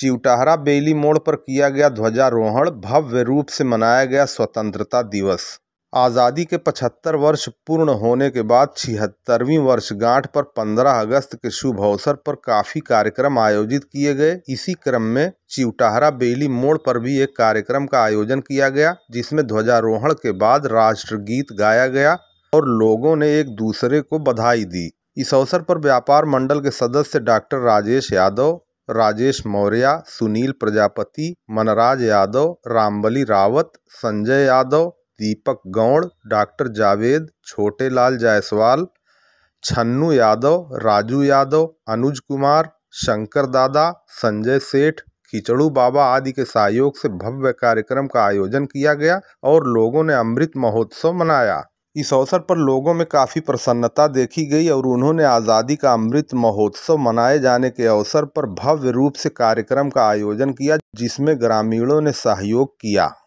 चिवटाहरा बेली मोड़ पर किया गया ध्वजारोहण भव्य रूप से मनाया गया स्वतंत्रता दिवस आज़ादी के 75 वर्ष पूर्ण होने के बाद छिहत्तरवीं वर्षगांठ पर 15 अगस्त के शुभ अवसर पर काफ़ी कार्यक्रम आयोजित किए गए इसी क्रम में चिवटाहरा बेली मोड़ पर भी एक कार्यक्रम का आयोजन किया गया जिसमें ध्वजारोहण के बाद राष्ट्रगीत गाया गया और लोगों ने एक दूसरे को बधाई दी इस अवसर पर व्यापार मंडल के सदस्य डॉक्टर राजेश यादव राजेश मौर्या सुनील प्रजापति मनराज यादव रामबली रावत संजय यादव दीपक गौड़ डॉक्टर जावेद छोटेलाल जायसवाल छन्नू यादव राजू यादव अनुज कुमार शंकर दादा संजय सेठ खिचड़ू बाबा आदि के सहयोग से भव्य कार्यक्रम का आयोजन किया गया और लोगों ने अमृत महोत्सव मनाया इस अवसर पर लोगों में काफ़ी प्रसन्नता देखी गई और उन्होंने आज़ादी का अमृत महोत्सव मनाए जाने के अवसर पर भव्य रूप से कार्यक्रम का आयोजन किया जिसमें ग्रामीणों ने सहयोग किया